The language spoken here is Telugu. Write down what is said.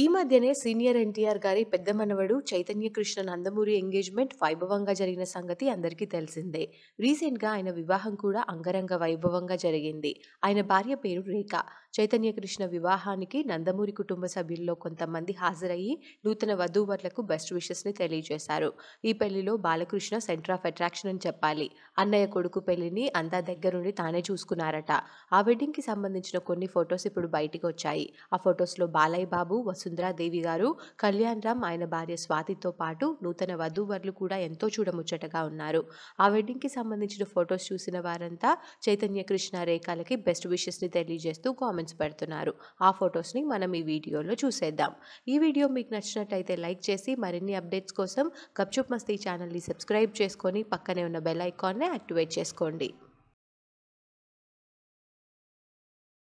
ఈ మధ్యనే సీనియర్ ఎన్టీఆర్ గారి పెద్ద మనవడు చైతన్య కృష్ణ నందమూరి ఎంగేజ్మెంట్ వైభవంగా జరిగిన సంగతి అందరికీ తెలిసిందే రీసెంట్గా ఆయన వివాహం కూడా అంగరంగ వైభవంగా జరిగింది ఆయన భార్య పేరు రేఖ చైతన్య కృష్ణ వివాహానికి నందమూరి కుటుంబ సభ్యుల్లో కొంతమంది హాజరయ్యి నూతన వధూవరులకు బెస్ట్ ని తెలియజేశారు ఈ పెళ్లిలో బాలకృష్ణ సెంటర్ ఆఫ్ అట్రాక్షన్ అని చెప్పాలి అన్నయ్య కొడుకు పెళ్లిని అందా దగ్గరుండి తానే చూసుకున్నారట ఆ వెడ్డింగ్ కి సంబంధించిన కొన్ని ఫొటోస్ ఇప్పుడు బయటికి వచ్చాయి ఆ ఫొటోస్లో బాలయ్య బాబు వసు సుందరాదేవి గారు కళ్యాణ్ రామ్ ఆయన భార్య స్వాతితో పాటు నూతన వధూవరులు కూడా ఎంతో చూడముచ్చటగా ఉన్నారు ఆ వెడ్డింగ్కి సంబంధించిన ఫొటోస్ చూసిన వారంతా చైతన్య కృష్ణ రేఖాలకి బెస్ట్ విషెస్ని తెలియజేస్తూ కామెంట్స్ పెడుతున్నారు ఆ ఫొటోస్ని మనం ఈ వీడియోలో చూసేద్దాం ఈ వీడియో మీకు నచ్చినట్లయితే లైక్ చేసి మరిన్ని అప్డేట్స్ కోసం గప్చుప్ మస్తీ ఛానల్ని సబ్స్క్రైబ్ చేసుకొని పక్కనే ఉన్న బెల్ ఐకాన్ని యాక్టివేట్ చేసుకోండి